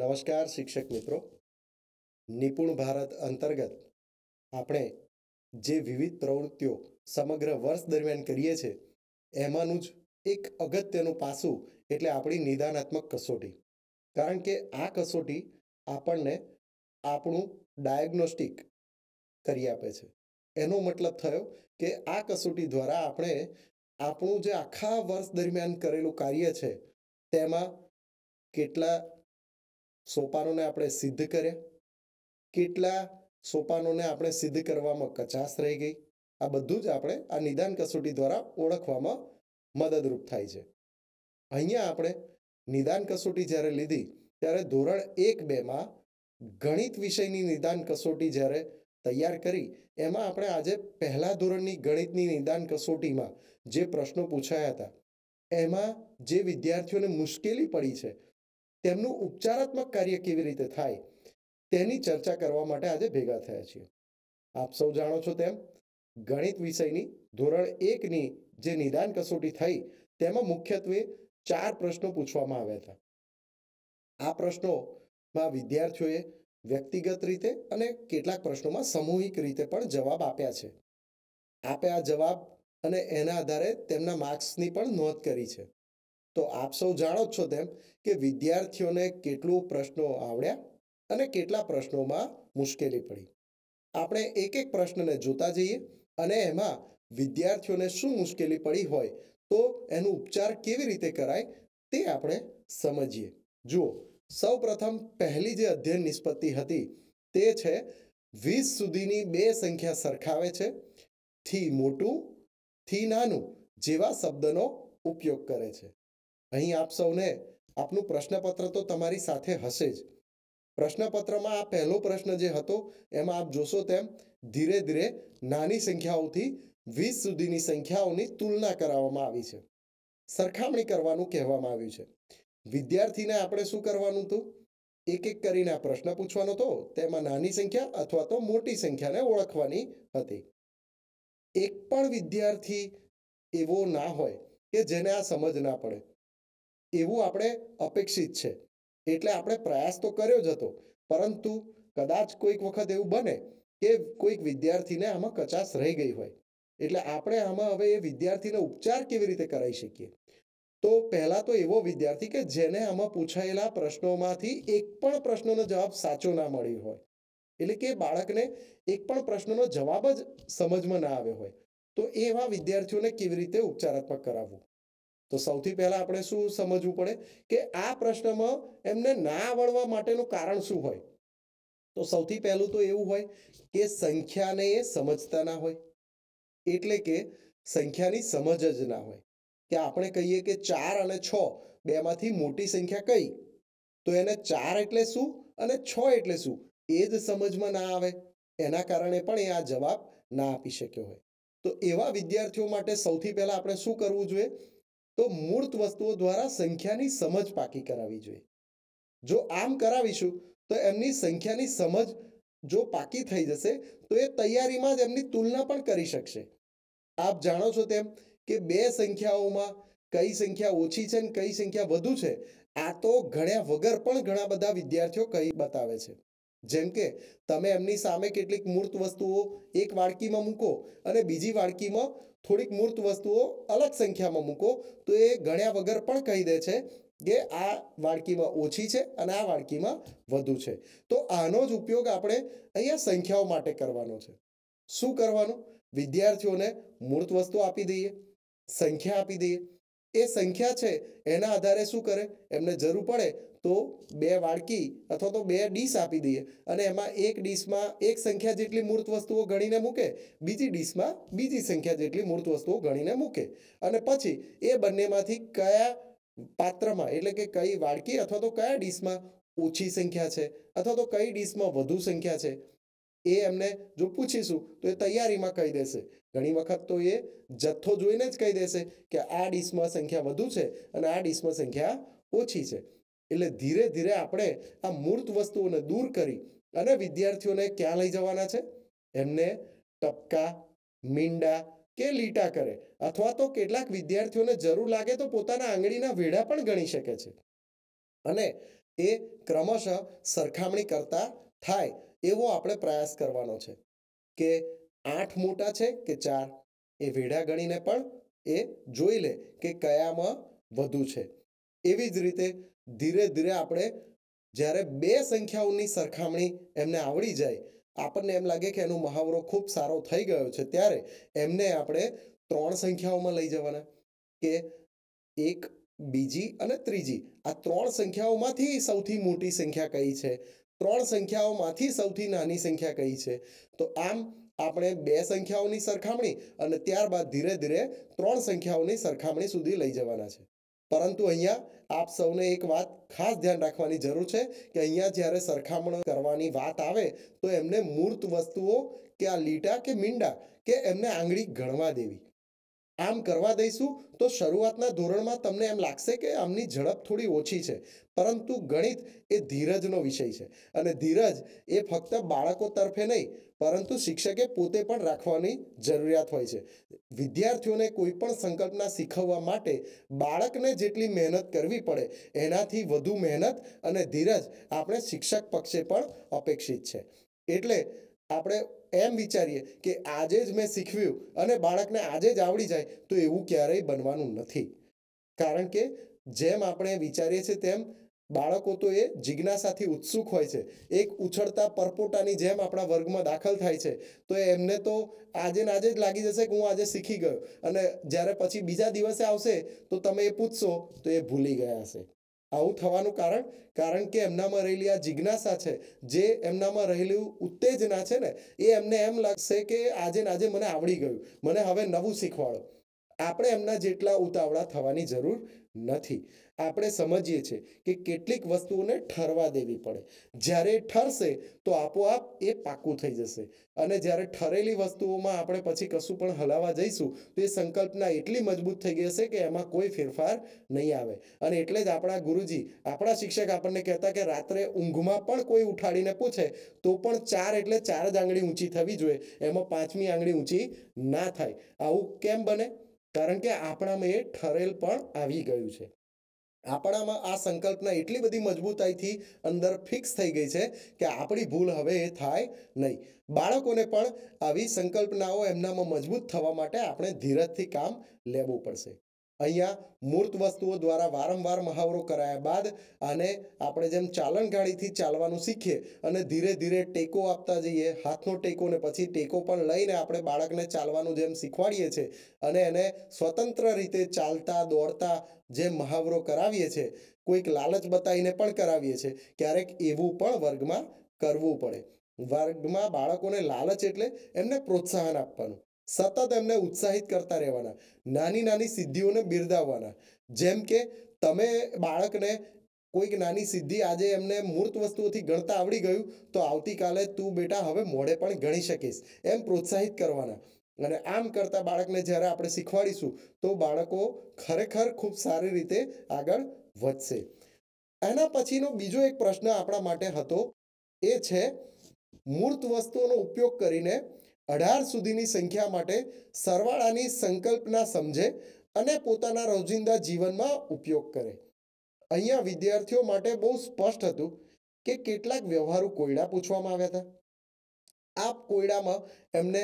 નમસ્કાર શિક્ષક મિત્રો નિપુણ ભારત અંતર્ગત આપણે જે વિવિધ પ્રવૃત્તિઓ સમગ્ર વર્ષ દરમિયાન કરીએ છીએ એમાંનું જ એક અગત્યનું પાસું એટલે આપણી નિદાનાત્મક કસોટી કારણ કે આ કસોટી આપણને આપણું ડાયગ્નોસ્ટિક કરી આપે છે એનો મતલબ થયો કે આ કસોટી દ્વારા આપણે આપણું જે આખા વર્ષ દરમિયાન કરેલું કાર્ય છે તેમાં કેટલા સોપાનોને આપણે સિદ્ધ કર્યા કેટલા સોપાનોને આપણે સિદ્ધ કરવામાં કચાશ રહી ગઈ આ બધું જ આપણે આ નિદાન કસોટી દ્વારા ઓળખવામાં મદદરૂપ થાય છે અહીંયા આપણે નિદાન કસોટી જ્યારે લીધી ત્યારે ધોરણ એક બેમાં ગણિત વિષયની નિદાન કસોટી જ્યારે તૈયાર કરી એમાં આપણે આજે પહેલા ધોરણની ગણિતની નિદાન કસોટીમાં જે પ્રશ્નો પૂછાયા હતા એમાં જે વિદ્યાર્થીઓને મુશ્કેલી પડી છે તેમનું ઉપચારાત્મક કાર્ય કેવી રીતે થાય તેની ચર્ચા કરવા માટે આજે ભેગા થયા છીએ આપ સૌ જાણો છો તેમ ગણિત વિષયની ધોરણ એકની જે નિદાન કસોટી થઈ તેમાં મુખ્યત્વે ચાર પ્રશ્નો પૂછવામાં આવ્યા હતા આ પ્રશ્નોમાં વિદ્યાર્થીઓએ વ્યક્તિગત રીતે અને કેટલાક પ્રશ્નોમાં સામૂહિક રીતે પણ જવાબ આપ્યા છે આપે આ જવાબ અને એના આધારે તેમના માર્ક્સની પણ નોંધ કરી છે તો આપ સૌ જાણો છો તેમ કે વિદ્યાર્થીઓને કેટલું પ્રશ્નો આવડ્યા અને કેટલા પ્રશ્નોમાં મુશ્કેલી પડી આપણે એક એક પ્રશ્નને જોતા જઈએ અને એમાં વિદ્યાર્થીઓને શું મુશ્કેલી પડી હોય તો એનો ઉપચાર કેવી રીતે કરાય તે આપણે સમજીએ જુઓ સૌ પ્રથમ પહેલી જે અધ્યયન નિષ્પત્તિ હતી તે છે વીસ સુધીની બે સંખ્યા સરખાવે છે થી મોટું થી નાનું જેવા શબ્દનો ઉપયોગ કરે છે અહીં આપ સૌને આપનું પ્રશ્નપત્ર તો તમારી સાથે હશે જ પ્રશ્નપત્રમાં આ પહેલો પ્રશ્ન જે હતો એમાં આપ જોશો તેમ ધીરે ધીરે નાની સંખ્યાઓથી વીસ સુધીની સંખ્યાઓની તુલના કરાવવામાં આવી છે સરખામણી કરવાનું કહેવામાં આવ્યું છે વિદ્યાર્થીને આપણે શું કરવાનું હતું એક એક કરીને આ પ્રશ્ન પૂછવાનો હતો તેમાં નાની સંખ્યા અથવા તો મોટી સંખ્યાને ઓળખવાની હતી એક પણ વિદ્યાર્થી એવો ના હોય કે જેને આ સમજ ના પડે એવું આપણે અપેક્ષિત છે એટલે આપણે પ્રયાસ તો કર્યો જ હતો પરંતુ કદાચ કોઈક વખત એવું બને કે કોઈક વિદ્યાર્થીને આમાં કચાસ રહી ગઈ હોય એટલે આપણે આમાં હવે એ વિદ્યાર્થીનો ઉપચાર કેવી રીતે કરાવી શકીએ તો પહેલાં તો એવો વિદ્યાર્થી કે જેને આમાં પૂછાયેલા પ્રશ્નોમાંથી એક પણ પ્રશ્નનો જવાબ સાચો ના મળ્યો હોય એટલે કે બાળકને એક પણ પ્રશ્નનો જવાબ જ સમજમાં ના આવ્યો હોય તો એવા વિદ્યાર્થીઓને કેવી રીતે ઉપચારાત્મક કરાવવું તો સૌથી પહેલાં આપણે શું સમજવું પડે કે આ પ્રશ્નમાં એમને ના આવડવા માટેનું કારણ શું હોય તો સૌથી પહેલું તો એવું હોય કે સંખ્યાને એ સમજતા ના હોય એટલે કે સંખ્યાની સમજ જ ના હોય કે આપણે કહીએ કે ચાર અને છ બેમાંથી મોટી સંખ્યા કઈ તો એને ચાર એટલે શું અને છ એટલે શું એ જ સમજમાં ના આવે એના કારણે પણ એ આ જવાબ ના આપી શક્યો હોય તો એવા વિદ્યાર્થીઓ માટે સૌથી પહેલાં આપણે શું કરવું જોઈએ તો મૂર્ત વસ્તુઓ દ્વારા સંખ્યાની સમજ પાકી કરાવી જોઈએ જો આમ કરાવીશું તો એમની સંખ્યાની સમજ જો પાકી થઈ જશે તો એ તૈયારીમાં જ એમની તુલના પણ કરી શકશે આપ જાણો છો તેમ કે બે સંખ્યાઓમાં કઈ સંખ્યા ઓછી છે અને કઈ સંખ્યા વધુ છે આ તો ઘણ્યા વગર પણ ઘણા બધા વિદ્યાર્થીઓ કહી બતાવે છે જેમ કે તમે એમની સામે કેટલીક મૂર્ત વસ્તુઓ એક વાડકીમાં મૂકો અને બીજી વાડકીમાં થોડીક મૂર્ત વસ્તુઓ અલગ સંખ્યામાં મૂકો તો એ ગણ્યા વગર પણ કહી દે છે કે આ વાડકીમાં ઓછી છે અને આ વાડકીમાં વધુ છે તો આનો જ ઉપયોગ આપણે અહીંયા સંખ્યાઓ માટે કરવાનો છે શું કરવાનું વિદ્યાર્થીઓને મૂર્ત વસ્તુ આપી દઈએ સંખ્યા આપી દઈએ એ સંખ્યા છે એના આધારે શું કરે એમને જરૂર પડે તો બે વાડકી અથવા તો બે ડીશ આપી દઈએ અને એમાં એક ડીશમાં એક સંખ્યા જેટલી મૂર્ત વસ્તુઓ ગણીને મૂકે બીજી ડીશમાં બીજી સંખ્યા જેટલી મૂર્ત વસ્તુઓ ગણીને મૂકે અને પછી એ બંનેમાંથી કયા પાત્રમાં એટલે કે કઈ વાડકી અથવા તો કયા ડીશમાં ઓછી સંખ્યા છે અથવા તો કઈ ડીશમાં વધુ સંખ્યા છે એ એમને જો પૂછીશું તો એ તૈયારીમાં કહી દેશે ઘણી વખત તો એ જથ્થો જોઈને જ કહી દેશે કે આ ડીશમાં સંખ્યા વધુ છે અને આ ડીશમાં સંખ્યા ઓછી છે એટલે ધીરે ધીરે આપણે આ મૂર્ત વસ્તુઓને દૂર કરી અને વિદ્યાર્થીઓને ક્યાં લઈ જવાના છે એમને ટપકા મીંડા કે લીટા કરે અથવા તો કેટલાક વિદ્યાર્થીઓને જરૂર લાગે તો પોતાના આંગળીના વેઢા પણ ગણી શકે છે અને એ ક્રમશઃ સરખામણી કરતા થાય એવો આપણે પ્રયાસ કરવાનો છે કે આઠ મોટા છે કે ચાર એ વેઢા ગણીને પણ એ જોઈ લે કે કયામાં વધુ છે એવી જ રીતે ધીરે ધીરે આપણે જ્યારે બે સંખ્યાઓની સરખામણી એમને આવડી જાય આપણને એમ લાગે કે એનો મહાવરો ખૂબ સારો થઈ ગયો છે ત્યારે એમને આપણે ત્રણ સંખ્યાઓમાં લઈ જવાના કે એક બીજી અને ત્રીજી આ ત્રણ સંખ્યાઓમાંથી સૌથી મોટી સંખ્યા કઈ છે ત્રણ સંખ્યાઓમાંથી સૌથી નાની સંખ્યા કઈ છે તો આમ આપણે બે સંખ્યાઓની સરખામણી અને ત્યારબાદ ધીરે ધીરે ત્રણ સંખ્યાઓની સરખામણી સુધી લઈ જવાના છે પરંતુ અહીંયા આપ સૌને એક વાત ખાસ ધ્યાન રાખવાની જરૂર છે કે અહીંયા જ્યારે સરખામણ કરવાની વાત આવે તો એમને મૂર્ત વસ્તુઓ કે આ લીટા કે મીંડા કે એમને આંગળી ગણવા દેવી આમ કરવા દઈશું તો શરૂઆતના ધોરણમાં તમને એમ લાગશે કે આમની ઝડપ થોડી ઓછી છે પરંતુ ગણિત એ ધીરજનો વિષય છે અને ધીરજ એ ફક્ત બાળકો તરફે નહીં પરંતુ શિક્ષકે પોતે પણ રાખવાની જરૂરિયાત હોય છે વિદ્યાર્થીઓને કોઈ પણ સંકલ્પના શીખવવા માટે બાળકને જેટલી મહેનત કરવી પડે એનાથી વધુ મહેનત અને ધીરજ આપણે શિક્ષક પક્ષે પણ અપેક્ષિત છે એટલે આપણે એમ વિચારીએ કે આજે જ મેં શીખવ્યું અને બાળકને આજે જ આવડી જાય તો એવું ક્યારેય બનવાનું નથી કારણ કે જેમ આપણે વિચારીએ છીએ તેમ બાળકો તો એ જિજ્ઞાસાથી ઉત્સુક હોય છે એક ઉછળતા પરપોટાની જેમ આપણા વર્ગમાં દાખલ થાય છે તો એમને તો આજે ને આજે જ લાગી જશે કે હું આજે શીખી ગયો અને જ્યારે પછી બીજા દિવસે આવશે તો તમે એ પૂછશો તો એ ભૂલી ગયા હશે આવું થવાનું કારણ કારણ કે એમનામાં રહેલી આ જિજ્ઞાસા છે જે એમનામાં રહેલી ઉત્તેજના છે ને એ એમને એમ લાગશે કે આજે ને આજે મને આવડી ગયું મને હવે નવું શીખવાડો આપણે એમના જેટલા ઉતાવળા થવાની જરૂર નથી આપણે સમજીએ છીએ કે કેટલીક વસ્તુઓને ઠરવા દેવી પડે જ્યારે ઠરશે તો આપોઆપ એ પાકું થઈ જશે અને જ્યારે ઠરેલી વસ્તુઓમાં આપણે પછી કશું પણ હલાવવા જઈશું તો એ સંકલ્પના એટલી મજબૂત થઈ ગઈ હશે કે એમાં કોઈ ફેરફાર નહીં આવે અને એટલે જ આપણા ગુરુજી આપણા શિક્ષક આપણને કહેતા કે રાત્રે ઊંઘમાં પણ કોઈ ઉઠાડીને પૂછે તો પણ ચાર એટલે ચાર જ આંગળી ઊંચી થવી જોઈએ એમાં પાંચમી આંગળી ઊંચી ના થાય આવું કેમ બને કારણ કે આપણામાં એ ઠરેલ પણ આવી ગયું છે આપણામાં આ સંકલ્પના એટલી બધી મજબૂતાઈથી અંદર ફિક્સ થઈ ગઈ છે કે આપણી ભૂલ હવે એ થાય નહીં બાળકોને પણ આવી સંકલ્પનાઓ એમનામાં મજબૂત થવા માટે આપણે ધીરજથી કામ લેવું પડશે અહીંયા મૂર્ત વસ્તુઓ દ્વારા વારંવાર મહાવરો કરાયા બાદ આને આપણે જેમ ચાલનગાડીથી ચાલવાનું શીખીએ અને ધીરે ધીરે ટેકો આપતા જઈએ હાથનો ટેકો ને પછી ટેકો પણ લઈને આપણે બાળકને ચાલવાનું જેમ શીખવાડીએ છીએ અને એને સ્વતંત્ર રીતે ચાલતા દોડતા જેમ મહાવરો કરાવીએ છીએ કોઈક લાલચ બતાવીને પણ કરાવીએ છીએ ક્યારેક એવું પણ વર્ગમાં કરવું પડે વર્ગમાં બાળકોને લાલચ એટલે એમને પ્રોત્સાહન આપવાનું સતત એમને ઉત્સાહિત કરતા રહેવાના નાની નાની સિદ્ધિઓને બિરદાવવાના જેમ કે તમે બાળકને કોઈક નાની સિદ્ધિ આજે એમને મૂર્ત વસ્તુઓથી ગણતા આવડી ગયું તો આવતીકાલે તું બેટા હવે મોડે પણ ગણી શકીશ એમ પ્રોત્સાહિત કરવાના અને આમ કરતાં બાળકને જ્યારે આપણે શીખવાડીશું તો બાળકો ખરેખર ખૂબ સારી રીતે આગળ વધશે એના પછીનો બીજો એક પ્રશ્ન આપણા માટે હતો એ છે મૂર્ત વસ્તુઓનો ઉપયોગ કરીને અઢાર સુધીની સંખ્યા માટે સરવાળાની સંકલ્પના સમજે અને પોતાના રોજિંદા જીવનમાં ઉપયોગ કરે અહીંયા વિદ્યાર્થીઓ માટે બહુ સ્પષ્ટ હતું કે કેટલાક વ્યવહારુ કોયડા પૂછવામાં આવ્યા હતા આ કોયડામાં એમને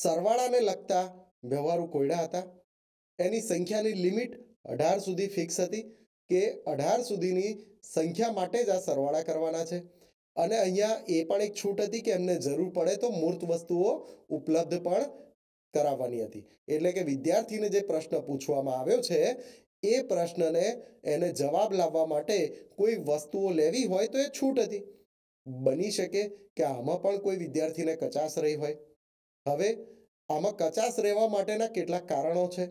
સરવાળાને લગતા વ્યવહારુ કોયડા હતા એની સંખ્યાની લિમિટ અઢાર સુધી ફિક્સ હતી કે અઢાર સુધીની સંખ્યા માટે જ આ સરવાળા કરવાના છે અને અહીંયા એ પણ એક છૂટ હતી કે એમને જરૂર પડે તો મૂર્ત વસ્તુઓ ઉપલબ્ધ પણ કરાવવાની હતી એટલે કે વિદ્યાર્થીને જે પ્રશ્ન પૂછવામાં આવ્યો છે એ પ્રશ્નને એને જવાબ લાવવા માટે કોઈ વસ્તુઓ લેવી હોય તો એ છૂટ હતી બની શકે કે આમાં પણ કોઈ વિદ્યાર્થીને કચાશ રહી હોય હવે આમાં કચાશ રહેવા માટેના કેટલાક કારણો છે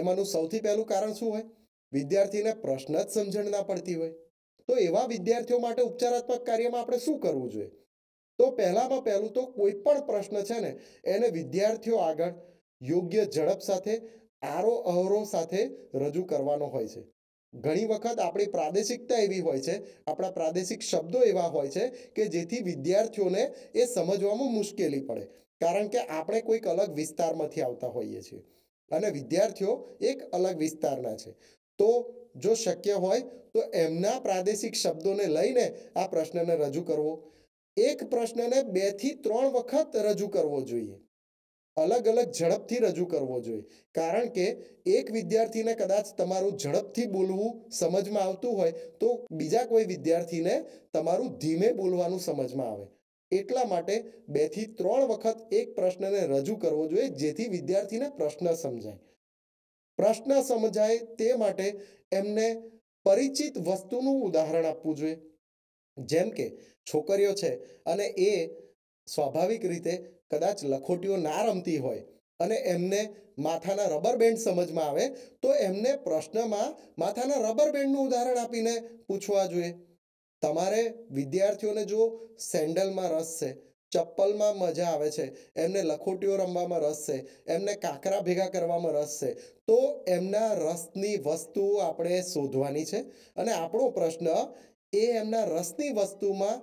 એમાંનું સૌથી પહેલું કારણ શું હોય વિદ્યાર્થીને પ્રશ્ન જ સમજણ ના પડતી હોય તો એવા વિદ્યાર્થીઓ માટે ઉપચારાત્મક કાર્યમાં આપણે શું કરવું જોઈએ તો પહેલામાં પહેલું તો કોઈ પણ પ્રશ્ન છે ને એને વિદ્યાર્થીઓ આગળ યોગ્ય ઝડપ સાથે આરો અહરો સાથે રજૂ કરવાનો હોય છે ઘણી વખત આપણી પ્રાદેશિકતા એવી હોય છે આપણા પ્રાદેશિક શબ્દો એવા હોય છે કે જેથી વિદ્યાર્થીઓને એ સમજવામાં મુશ્કેલી પડે કારણ કે આપણે કોઈક અલગ વિસ્તારમાંથી આવતા હોઈએ છીએ અને વિદ્યાર્થીઓ એક અલગ વિસ્તારના છે તો જો શક્ય હોય તો એમના પ્રાદેશિક શબ્દોને લઈને આ પ્રશ્નને રજૂ કરવો એક પ્રશ્નને બેથી ત્રણ વખત રજૂ કરવો જોઈએ અલગ અલગ ઝડપથી રજૂ કરવો જોઈએ કારણ કે એક વિદ્યાર્થીને કદાચ તમારું ઝડપથી બોલવું સમજમાં આવતું હોય તો બીજા કોઈ વિદ્યાર્થીને તમારું ધીમે બોલવાનું સમજમાં આવે એટલા માટે બેથી ત્રણ વખત એક પ્રશ્નને રજૂ કરવો જોઈએ જેથી વિદ્યાર્થીને પ્રશ્ન સમજાય પ્રશ્ન સમજાય તે માટે એમને પરિચિત વસ્તુનું ઉદાહરણ આપવું જોઈએ જેમ કે છોકરીઓ છે અને એ સ્વાભાવિક રીતે કદાચ લખોટીઓ ના રમતી હોય અને એમને માથાના રબર બેન્ડ સમજમાં આવે તો એમને પ્રશ્નમાં માથાના રબર બેન્ડનું ઉદાહરણ આપીને પૂછવા જોઈએ તમારે વિદ્યાર્થીઓને જો સેન્ડલમાં રસ છે ચપ્પલમાં મજા આવે છે એમને લખોટીઓ રમવામાં રસ છે એમને કાંકરા ભેગા કરવામાં રસ છે તો એમના રસની વસ્તુઓ આપણે શોધવાની છે અને આપણો પ્રશ્ન એ એમના રસની વસ્તુમાં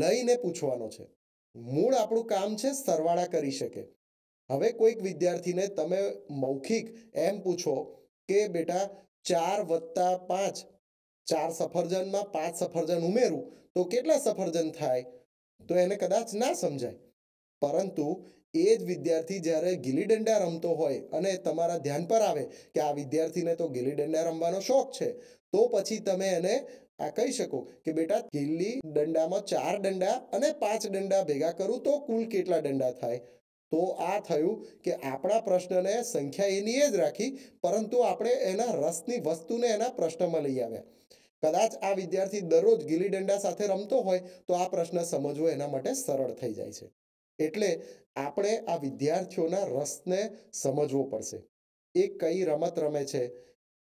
લઈને પૂછવાનો છે મૂળ આપણું કામ છે સરવાળા કરી શકે હવે કોઈક વિદ્યાર્થીને તમે મૌખિક એમ પૂછો કે બેટા ચાર વત્તા પાંચ ચાર સફરજનમાં પાંચ સફરજન ઉમેરું તો કેટલા સફરજન થાય તો એને કદાચ ના સમજાય પરંતુ એ જ વિદ્યાર્થી જ્યારે ગિલ્લી દંડા રમતો હોય અને તમારા ધ્યાન પર આવે કે આ વિદ્યાર્થીને તો ગિલ્લી દંડા રમવાનો શોખ છે તો પછી તમે એને આ કહી શકો કે બેટા ગિલ્લી દંડામાં ચાર દંડા અને પાંચ દંડા ભેગા કરું તો કુલ કેટલા દંડા થાય તો આ થયું કે આપણા પ્રશ્નને સંખ્યા એની એ જ રાખી પરંતુ આપણે એના રસની વસ્તુને એના પ્રશ્નમાં લઈ આવ્યા કદાચ આ વિદ્યાર્થી દરરોજ ગીલી દંડા સાથે રમતો હોય તો આ પ્રશ્ન સમજવો એના માટે સરળ થઈ જાય છે એટલે આપણે આ વિદ્યાર્થીઓના રસને સમજવો પડશે એ કઈ રમત રમે છે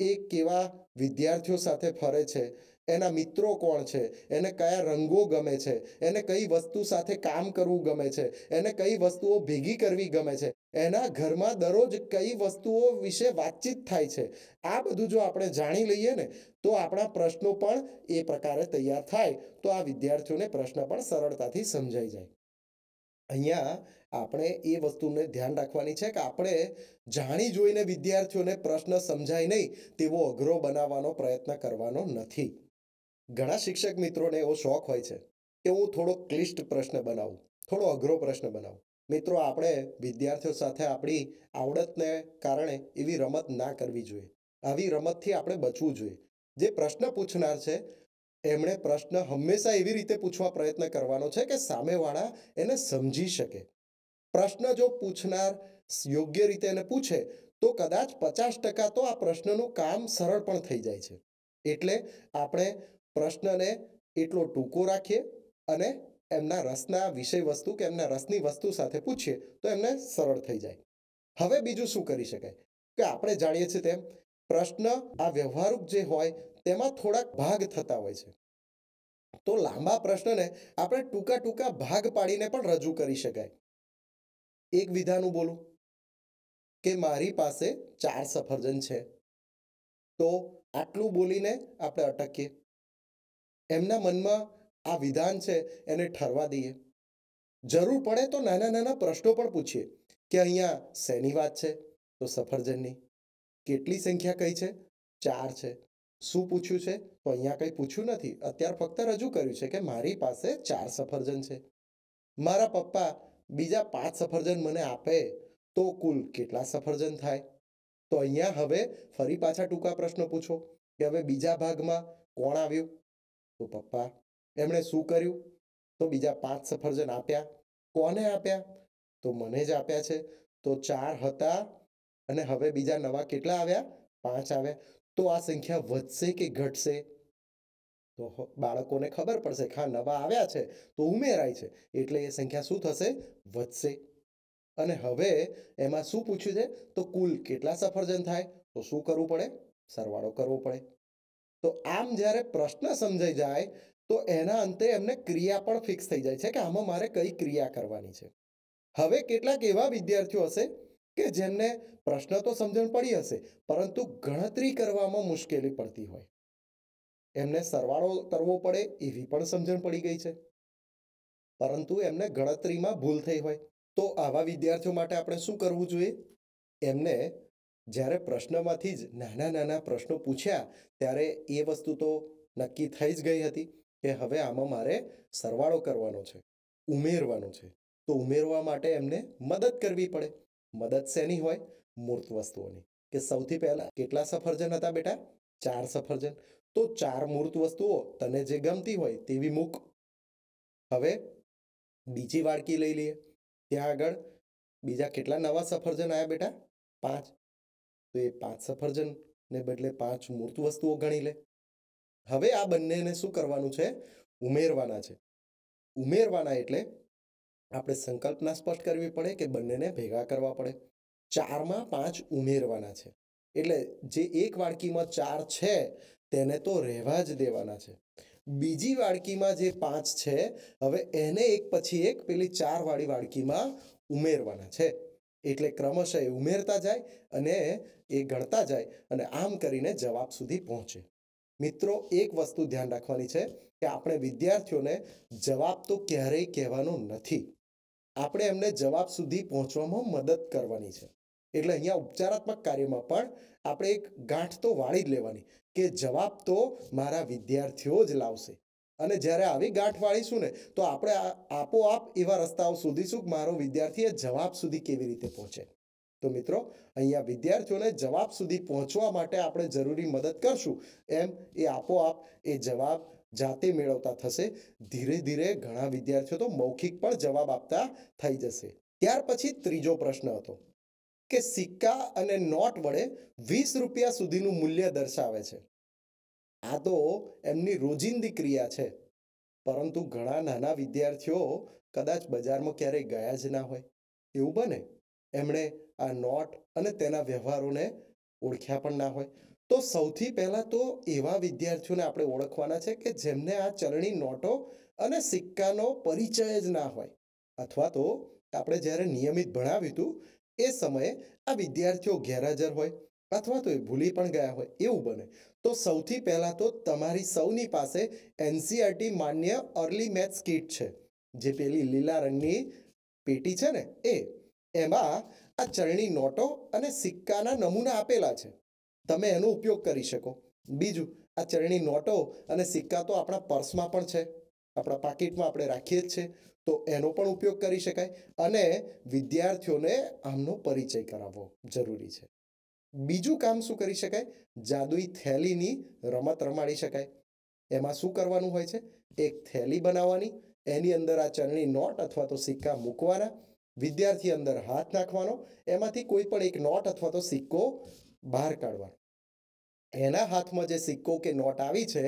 એ કેવા વિદ્યાર્થીઓ સાથે ફરે છે એના મિત્રો કોણ છે એને કયા રંગો ગમે છે એને કઈ વસ્તુ સાથે કામ કરવું ગમે છે એને કઈ વસ્તુઓ ભેગી કરવી ગમે છે એના ઘરમાં દરરોજ કઈ વસ્તુઓ વિશે વાતચીત થાય છે આ બધું જો આપણે જાણી લઈએ ને તો આપણા પ્રશ્નો પણ એ પ્રકારે તૈયાર થાય તો આ વિદ્યાર્થીઓને પ્રશ્ન પણ સરળતાથી સમજાઈ જાય અહીંયા આપણે એ વસ્તુને ધ્યાન રાખવાની છે કે આપણે જાણી જોઈને વિદ્યાર્થીઓને પ્રશ્ન સમજાય નહીં તેવો અઘરો બનાવવાનો પ્રયત્ન કરવાનો નથી ઘણા શિક્ષક મિત્રોને એવો શોખ હોય છે કે હું થોડો ક્લિષ્ટ પ્રશ્ન બનાવું થોડો અઘરો પ્રશ્ન બનાવું મિત્રો આપણે વિદ્યાર્થીઓ સાથે આપણી આવડતને કારણે એવી રમત ના કરવી જોઈએ આવી રમતથી આપણે બચવું જોઈએ જે પ્રશ્ન પૂછનાર છે એમણે પ્રશ્ન હંમેશા એવી રીતે પૂછવા પ્રયત્ન કરવાનો છે કે સામેવાળા એને સમજી શકે પ્રશ્ન જો પૂછનાર યોગ્ય રીતે એને પૂછે તો કદાચ પચાસ ટકા તો આ પ્રશ્નનું કામ સરળ પણ થઈ જાય છે એટલે આપણે પ્રશ્નને એટલો ટૂંકો રાખીએ અને એમના રસના વિષય વસ્તુ કે એમના રસની વસ્તુ સાથે પૂછીએ તો એમને સરળ થઈ જાય હવે બીજું શું કરી શકાય કે આપણે જાણીએ છીએ તેમ પ્રશ્ન આ વ્યવહારુક જે હોય તેમાં થોડાક ભાગ થતા હોય છે તો લાંબા પ્રશ્નને આપણે ટૂંકા ટૂંકા ભાગ પાડીને પણ રજૂ કરી શકાય એક વિધાનું બોલું કે મારી પાસે ચાર સફરજન છે તો આટલું બોલીને આપણે અટકીએ એમના મનમાં આ વિધાન છે એને ઠરવા દઈએ જરૂર પડે તો નાના નાના પ્રશ્નો પણ પૂછીએ કે અહીંયા શેની વાત છે તો સફરજનની કેટલી સંખ્યા કઈ છે ચાર છે શું પૂછ્યું છે તો અહીંયા કંઈ પૂછ્યું નથી અત્યાર ફક્ત રજૂ કર્યું છે કે મારી પાસે ચાર સફરજન છે મારા પપ્પા બીજા પાંચ સફરજન મને આપે તો કુલ કેટલા સફરજન થાય તો અહીંયા હવે ફરી પાછા ટૂંકા પ્રશ્નો પૂછો કે હવે બીજા ભાગમાં કોણ આવ્યું તો પપ્પા એમણે શું કર્યું તો બીજા પાંચ સફરજન આપ્યા કોને આપ્યા તો મને જ આપ્યા છે તો ચાર હતા અને હવે બીજા નવા કેટલા આવ્યા પાંચ આવ્યા તો આ સંખ્યા વધશે કે ઘટશે તો બાળકોને ખબર પડશે કે હા નવા આવ્યા છે તો ઉમેરાય છે એટલે એ સંખ્યા શું થશે વધશે અને હવે એમાં શું પૂછ્યું છે તો કુલ કેટલા સફરજન થાય તો શું કરવું પડે સરવાળો કરવો પડે તો આમ જ્યારે પ્રશ્ન સમજાઈ જાય તો એના અંતે એમને ક્રિયા પણ ફિક્સ થઈ જાય છે કે આમાં મારે કઈ ક્રિયા કરવાની છે હવે કેટલાક એવા વિદ્યાર્થીઓ હશે કે જેમને પ્રશ્ન તો સમજણ પડી હશે પરંતુ ગણતરી કરવામાં મુશ્કેલી પડતી હોય એમને સરવાળો કરવો પડે એવી પણ સમજણ પડી ગઈ છે પરંતુ એમને ગણતરીમાં ભૂલ થઈ હોય તો આવા વિદ્યાર્થીઓ માટે આપણે શું કરવું જોઈએ એમને જ્યારે પ્રશ્નમાંથી જ નાના નાના પ્રશ્નો પૂછ્યા ત્યારે એ વસ્તુ તો નક્કી થઈ જ ગઈ હતી કે હવે આમાં મારે સરવાળો કરવાનો છે ઉમેરવાનો છે તો ઉમેરવા માટે એમને મદદ કરવી પડે મદદ શેની હોય મૂર્ત વસ્તુઓની કે સૌથી પહેલાં કેટલા સફરજન હતા બેટા ચાર સફરજન તો ચાર મૂર્ત વસ્તુઓ તને જે ગમતી હોય તેવી મૂક હવે બીજી વાડકી લઈ લઈએ ત્યાં આગળ બીજા કેટલા નવા સફરજન આવ્યા બેટા પાંચ તો એ પાંચ સફરજનને બદલે પાંચ મૂર્ત વસ્તુઓ ગણી લે હવે આ બંનેને શું કરવાનું છે ઉમેરવાના છે ઉમેરવાના એટલે આપણે સંકલ્પના સ્પષ્ટ કરવી પડે કે બંનેને ભેગા કરવા પડે ચારમાં પાંચ ઉમેરવાના છે એટલે જે એક વાડકીમાં ચાર છે તેને તો રહેવા જ દેવાના છે બીજી વાડકીમાં જે પાંચ છે હવે એને એક પછી એક પેલી ચારવાળી વાડકીમાં ઉમેરવાના છે એટલે ક્રમશઃ એ ઉમેરતા જાય અને એ ગણતા જાય અને આમ કરીને જવાબ સુધી પહોંચે મિત્રો એક વસ્તુ ધ્યાન રાખવાની છે કે આપણે વિદ્યાર્થીઓને જવાબ તો ક્યારેય કહેવાનો નથી આપણે એમને જવાબ સુધી પહોંચવામાં મદદ કરવાની છે એટલે અહીંયા ઉપચારાત્મક કાર્યમાં પણ આપણે એક ગાંઠ તો વાળી જ લેવાની કે જવાબ તો મારા વિદ્યાર્થીઓ જ લાવશે અને જ્યારે આવી ગાંઠ વાળીશું ને તો આપણે આપોઆપ એવા રસ્તાઓ શોધીશું મારો વિદ્યાર્થી એ જવાબ સુધી કેવી રીતે પહોંચે તો મિત્રો અહીંયા વિદ્યાર્થીઓને જવાબ સુધી પહોંચવા માટે આપણે જરૂરી મદદ કરશું એમ એ આપોઆપ એ જવાબ જાતે મેળવતા થશે ધીરે ધીરે ઘણા વિદ્યાર્થીઓ તો મૌખિક પણ જવાબ આપતા થઈ જશે ત્યાર પછી ત્રીજો પ્રશ્ન હતો કે સિક્કા અને નોટ વડે વીસ રૂપિયા સુધીનું મૂલ્ય દર્શાવે છે આ તો એમની રોજિંદી ક્રિયા છે પરંતુ ઘણા નાના વિદ્યાર્થીઓ કદાચ બજારમાં ક્યારેય ગયા જ ના હોય એવું બને એમણે આ નોટ અને તેના વ્યવહારોને ઓળખ્યા પણ ના હોય તો સૌથી પહેલાં તો એવા વિદ્યાર્થીઓને આપણે ઓળખવાના છે કે જેમને આ ચલણી નોટો અને સિક્કાનો પરિચય જ ના હોય અથવા તો આપણે જ્યારે નિયમિત ભણાવ્યું હતું એ સમયે આ વિદ્યાર્થીઓ ગેરહાજર હોય અથવા તો એ ભૂલી પણ ગયા હોય એવું બને તો સૌથી પહેલાં તો તમારી સૌની પાસે એનસીઆરટી માન્ય અર્લી મેથ્સ કિટ છે જે પેલી લીલા રંગની પેટી છે ને એ એમાં આ ચલણી નોટો અને સિક્કાના નમૂના આપેલા છે તમે એનો ઉપયોગ કરી શકો બીજું આ ચલણી નોટો અને સિક્કા તો આપણા પર્સમાં પણ છે આપણા પાકીટમાં આપણે રાખીએ જ છે તો એનો પણ ઉપયોગ કરી શકાય અને વિદ્યાર્થીઓને આમનો પરિચય કરાવવો જરૂરી છે બીજું કામ શું કરી શકાય જાદુઈ થેલીની રમત રમાડી શકાય એમાં શું કરવાનું હોય છે એક થેલી બનાવવાની એની અંદર આ ચરણી નોટ અથવા તો સિક્કા મૂકવાના વિદ્યાર્થી અંદર હાથ નાખવાનો એમાંથી કોઈ પણ એક નોટ અથવા તો સિક્કો બહાર કાઢવાનો એના હાથમાં જે સિક્કો કે નોટ આવી છે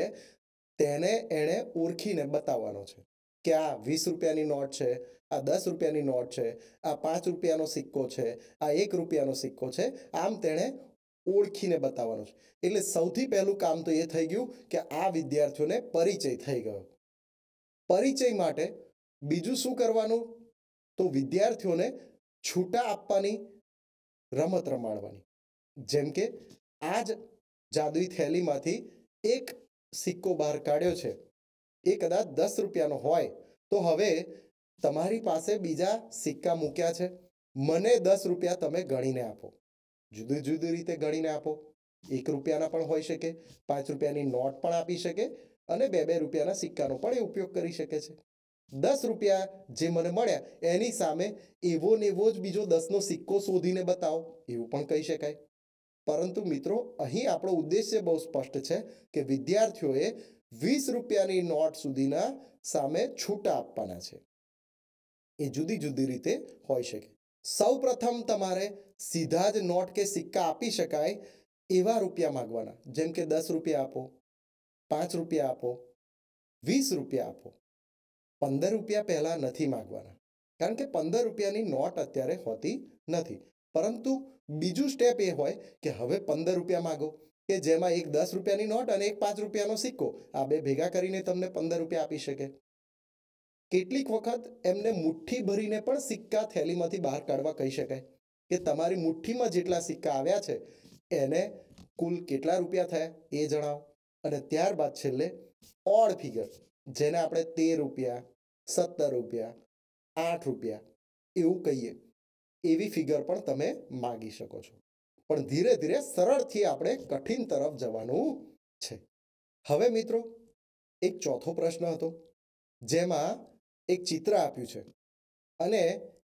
તેને એણે ઓળખીને બતાવવાનો છે કે આ વીસ રૂપિયાની નોટ છે આ દસ રૂપિયાની નોટ છે આ પાંચ રૂપિયાનો સિક્કો છે આ એક રૂપિયાનો સિક્કો છે આમ તેણે ઓળખીને બતાવવાનો છે એટલે સૌથી પહેલું કામ તો એ થઈ ગયું કે આ વિદ્યાર્થીઓને પરિચય થઈ ગયો પરિચય માટે બીજું શું કરવાનું તો વિદ્યાર્થીઓને છૂટા આપવાની રમત રમાડવાની જેમ કે આ જ જાદુઈ થેલીમાંથી એક સિક્કો બહાર કાઢ્યો છે એ કદાચ દસ રૂપિયાનો હોય તો હવે તમારી પાસે બીજા સિક્કા મૂક્યા છે મને દસ રૂપિયા તમે ગણીને આપો જુદી જુદી રીતે ગણીને આપો એક રૂપિયાના પણ હોઈ શકે પાંચ રૂપિયાની નોટ પણ આપી શકે અને બે બે રૂપિયાના સિક્કાનો પણ એ ઉપયોગ કરી શકે છે દસ રૂપિયા જે મને મળ્યા એની સામે એવો ને એવો જ બીજો દસનો સિક્કો શોધીને બતાવો એવું પણ કહી શકાય પરંતુ મિત્રો અહીં આપણો ઉદ્દેશ્ય બહુ સ્પષ્ટ છે કે વિદ્યાર્થીઓએ વીસ રૂપિયાની નોટ સુધીના સામે છૂટા આપવાના છે એ જુદી જુદી રીતે હોઈ શકે સૌ પ્રથમ તમારે સીધા જ નોટ કે સિક્કા આપી શકાય એવા રૂપિયા માગવાના જેમ કે દસ રૂપિયા આપો પાંચ રૂપિયા આપો વીસ રૂપિયા આપો પંદર રૂપિયા પહેલાં નથી માગવાના કારણ કે પંદર રૂપિયાની નોટ અત્યારે હોતી નથી પરંતુ બીજું સ્ટેપ એ હોય કે હવે પંદર રૂપિયા માગો કે જેમાં એક દસ રૂપિયાની નોટ અને એક પાંચ રૂપિયાનો સિક્કો આ બે ભેગા કરીને તમને પંદર રૂપિયા આપી શકે કેટલીક વખત એમને મુઠ્ઠી ભરીને પણ સિક્કા થેલીમાંથી બહાર કાઢવા કહી શકાય કે તમારી મુઠ્ઠીમાં જેટલા સિક્કા આવ્યા છે એને કુલ કેટલા રૂપિયા થયા એ જણાવો અને ત્યારબાદ છેલ્લે ઓડ ફિગર જેને આપણે તેર રૂપિયા સત્તર રૂપિયા આઠ રૂપિયા એવું કહીએ એવી ફિગર પણ તમે માગી શકો છો પણ ધીરે ધીરે સરળથી આપણે કઠિન તરફ જવાનું છે હવે મિત્રો એક ચોથો પ્રશ્ન હતો જેમાં એક ચિત્ર આપ્યું છે અને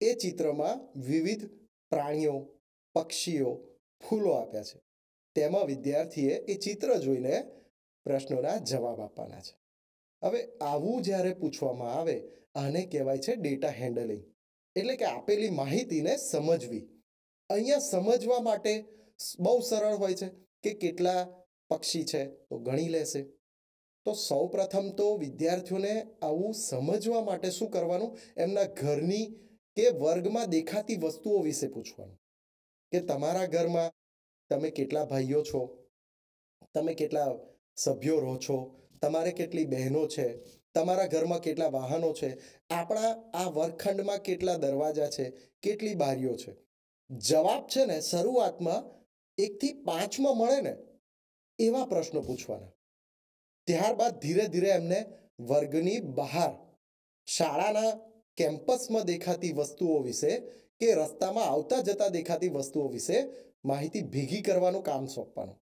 એ ચિત્રમાં વિવિધ પ્રાણીઓ પક્ષીઓ ફૂલો આપ્યા છે તેમાં વિદ્યાર્થીએ એ ચિત્ર જોઈને પ્રશ્નોના જવાબ આપવાના છે હવે આવું જ્યારે પૂછવામાં આવે આને કહેવાય છે ડેટા હેન્ડલિંગ એટલે કે આપેલી માહિતીને સમજવી અહીંયા સમજવા માટે બહુ સરળ હોય છે કે કેટલા પક્ષી છે તો ગણી લેશે તો સૌ પ્રથમ તો વિદ્યાર્થીઓને આવું સમજવા માટે શું કરવાનું એમના ઘરની કે વર્ગમાં દેખાતી વસ્તુઓ વિશે પૂછવાનું કે તમારા ઘરમાં તમે કેટલા ભાઈઓ છો તમે કેટલા સભ્યો રહો છો તમારે કેટલી બહેનો છે તમારા ઘરમાં કેટલા વાહનો છે આપણા આ વર્ગખંડમાં કેટલા દરવાજા છે કેટલી બારીઓ છે જવાબ છે ને શરૂઆતમાં એકથી પાંચમાં મળે ને એવા પ્રશ્નો પૂછવાના ત્યારબાદ ધીરે ધીરે એમને વર્ગની બહાર શાળાના કેમ્પસમાં દેખાતી વસ્તુઓ વિશે કે રસ્તામાં આવતા જતા દેખાતી વસ્તુઓ વિશે માહિતી ભેગી કરવાનું કામ સોંપવાનું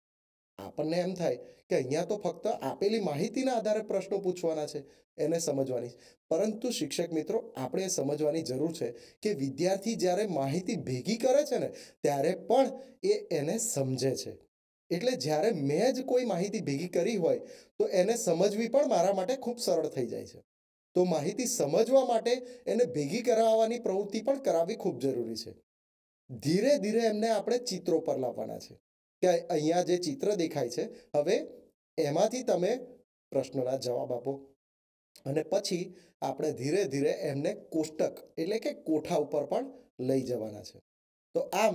આપણને એમ થાય કે અહીંયા તો ફક્ત આપેલી માહિતીના આધારે પ્રશ્નો પૂછવાના છે એને સમજવાની પરંતુ શિક્ષક મિત્રો આપણે સમજવાની જરૂર છે કે વિદ્યાર્થી જ્યારે માહિતી ભેગી કરે છે ને ત્યારે પણ એ એને સમજે છે એટલે જ્યારે મેં જ કોઈ માહિતી ભેગી કરી હોય તો એને સમજવી પણ મારા માટે ખૂબ સરળ થઈ જાય છે તો માહિતી સમજવા માટે એને ભેગી કરાવવાની પ્રવૃત્તિ પણ કરાવવી ખૂબ જરૂરી છે ધીરે ધીરે એમને આપણે ચિત્રો પર લાવવાના છે કે અહીંયા જે ચિત્ર દેખાય છે હવે એમાંથી તમે પ્રશ્નોના જવાબ આપો અને પછી આપણે ધીરે ધીરે એમને કોષ્ટક એટલે કે કોઠા ઉપર પણ લઈ જવાના છે તો આમ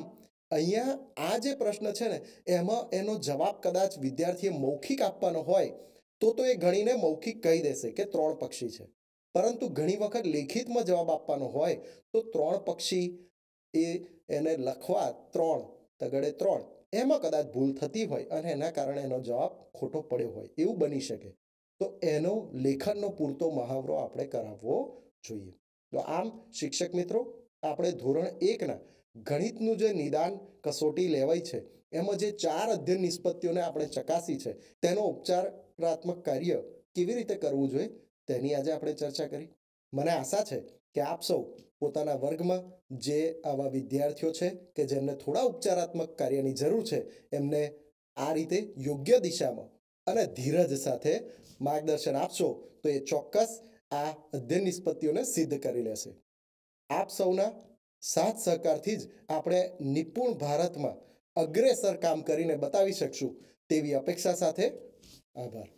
અહીંયા આ જે પ્રશ્ન છે ને એમાં એનો જવાબ કદાચ વિદ્યાર્થીએ મૌખિક આપવાનો હોય તો તો એ ગણીને મૌખિક કહી દેશે કે ત્રણ પક્ષી છે પરંતુ ઘણી વખત લેખિતમાં જવાબ આપવાનો હોય તો ત્રણ પક્ષી એ એને લખવા ત્રણ તગડે ત્રણ એમાં કદાચ ભૂલ થતી હોય અને એના કારણે એનો જવાબ ખોટો પડ્યો હોય એવું બની શકે તો એનો લેખનનો પૂરતો મહાવરો આપણે કરાવવો જોઈએ તો આમ શિક્ષક મિત્રો આપણે ધોરણ એકના ગણિતનું જે નિદાન કસોટી લેવાય છે એમાં જે ચાર અધ્યયન નિષ્પત્તિઓને આપણે ચકાસી છે તેનો ઉપચારાત્મક કાર્ય કેવી રીતે કરવું જોઈએ તેની આજે આપણે ચર્ચા કરી મને આશા છે કે આપ સૌ પોતાના વર્ગમાં જે આવા વિદ્યાર્થીઓ છે કે જેમને થોડા ઉપચારાત્મક કાર્યની જરૂર છે એમને આ રીતે યોગ્ય દિશામાં અને ધીરજ સાથે માર્ગદર્શન આપશો તો એ ચોક્કસ આ અધ્યયન નિષ્પત્તિઓને સિદ્ધ કરી લેશે આપ સૌના સાથ સહકારથી જ આપણે નિપુણ ભારતમાં અગ્રેસર કામ કરીને બતાવી શકશું તેવી અપેક્ષા સાથે આભાર